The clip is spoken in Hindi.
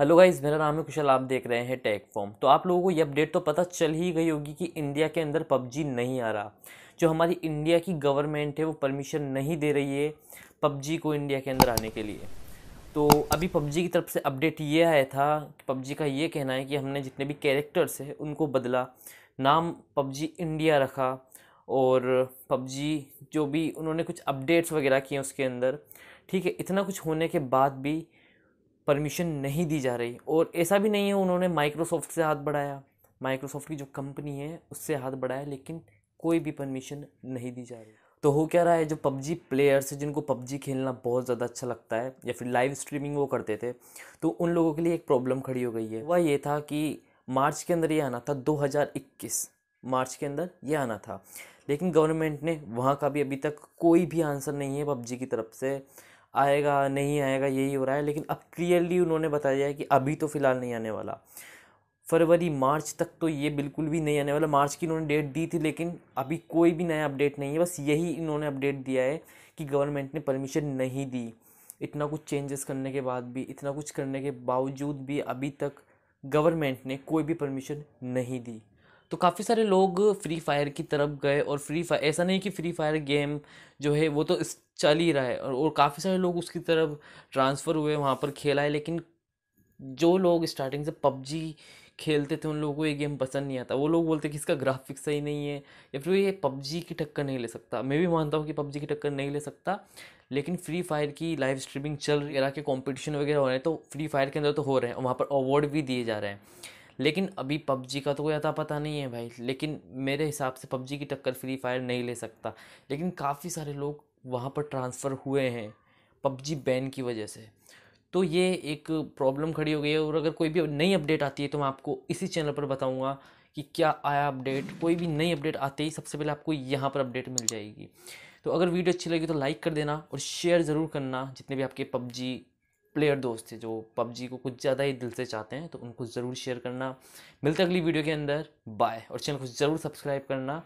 हेलो गाइज मेरा नाम है कुशल आप देख रहे हैं टेक फॉर्म तो आप लोगों को ये अपडेट तो पता चल ही गई होगी कि इंडिया के अंदर पबजी नहीं आ रहा जो हमारी इंडिया की गवर्नमेंट है वो परमिशन नहीं दे रही है पबजी को इंडिया के अंदर आने के लिए तो अभी पबजी की तरफ से अपडेट ये आया था पबजी का ये कहना है कि हमने जितने भी कैरेक्टर्स हैं उनको बदला नाम पबजी इंडिया रखा और पबजी जो भी उन्होंने कुछ अपडेट्स वगैरह किए उसके अंदर ठीक है इतना कुछ होने के बाद भी परमिशन नहीं दी जा रही और ऐसा भी नहीं है उन्होंने माइक्रोसॉफ्ट से हाथ बढ़ाया माइक्रोसॉफ्ट की जो कंपनी है उससे हाथ बढ़ाया लेकिन कोई भी परमिशन नहीं दी जा रही तो हो क्या रहा है जो पबजी प्लेयर्स हैं जिनको पबजी खेलना बहुत ज़्यादा अच्छा लगता है या फिर लाइव स्ट्रीमिंग वो करते थे तो उन लोगों के लिए एक प्रॉब्लम खड़ी हो गई है वह ये था कि मार्च के अंदर ये आना था 2021 मार्च के अंदर ये आना था लेकिन गवर्नमेंट ने वहाँ का भी अभी तक कोई भी आंसर नहीं है पबजी की तरफ से आएगा नहीं आएगा यही हो रहा है लेकिन अब क्लियरली उन्होंने बताया है कि अभी तो फ़िलहाल नहीं आने वाला फरवरी मार्च तक तो ये बिल्कुल भी नहीं आने वाला मार्च की इन्होंने डेट दी थी लेकिन अभी कोई भी नया अपडेट नहीं है बस यही इन्होंने अपडेट दिया है कि गवर्नमेंट ने परमिशन नहीं दी इतना कुछ चेंजेस करने के बाद भी इतना कुछ करने के बावजूद भी अभी तक गवर्नमेंट ने कोई भी परमिशन नहीं दी तो काफ़ी सारे लोग फ्री फायर की तरफ गए और फ्री फायर ऐसा नहीं कि फ्री फायर गेम जो है वो तो चल ही रहा है और, और काफ़ी सारे लोग उसकी तरफ ट्रांसफ़र हुए वहाँ पर खेला है लेकिन जो लोग स्टार्टिंग से पबजी खेलते थे उन लोगों को ये गेम पसंद नहीं आता वो लोग बोलते कि इसका ग्राफिक्स सही नहीं है या फिर ये पबजी की टक्कर नहीं ले सकता मैं भी मानता हूँ कि पबजी की टक्कर नहीं ले सकता लेकिन फ्री फायर की लाइव स्ट्रीमिंग चल रहा के कॉम्पिटिशन वगैरह हो रहे हैं तो फ्री फायर के अंदर तो हो रहे हैं वहाँ पर अवार्ड भी दिए जा रहे हैं लेकिन अभी पबजी का तो कोई अता पता नहीं है भाई लेकिन मेरे हिसाब से पबजी की टक्कर फ्री फायर नहीं ले सकता लेकिन काफ़ी सारे लोग वहाँ पर ट्रांसफ़र हुए हैं पबजी बैन की वजह से तो ये एक प्रॉब्लम खड़ी हो गई है और अगर कोई भी नई अपडेट आती है तो मैं आपको इसी चैनल पर बताऊँगा कि क्या आया अपडेट कोई भी नई अपडेट आते ही सबसे पहले आपको यहाँ पर अपडेट मिल जाएगी तो अगर वीडियो अच्छी लगी तो लाइक कर देना और शेयर ज़रूर करना जितने भी आपके पबजी प्लेयर दोस्त थे जो पबजी को कुछ ज़्यादा ही दिल से चाहते हैं तो उनको ज़रूर शेयर करना मिलते अगली वीडियो के अंदर बाय और चैनल को ज़रूर सब्सक्राइब करना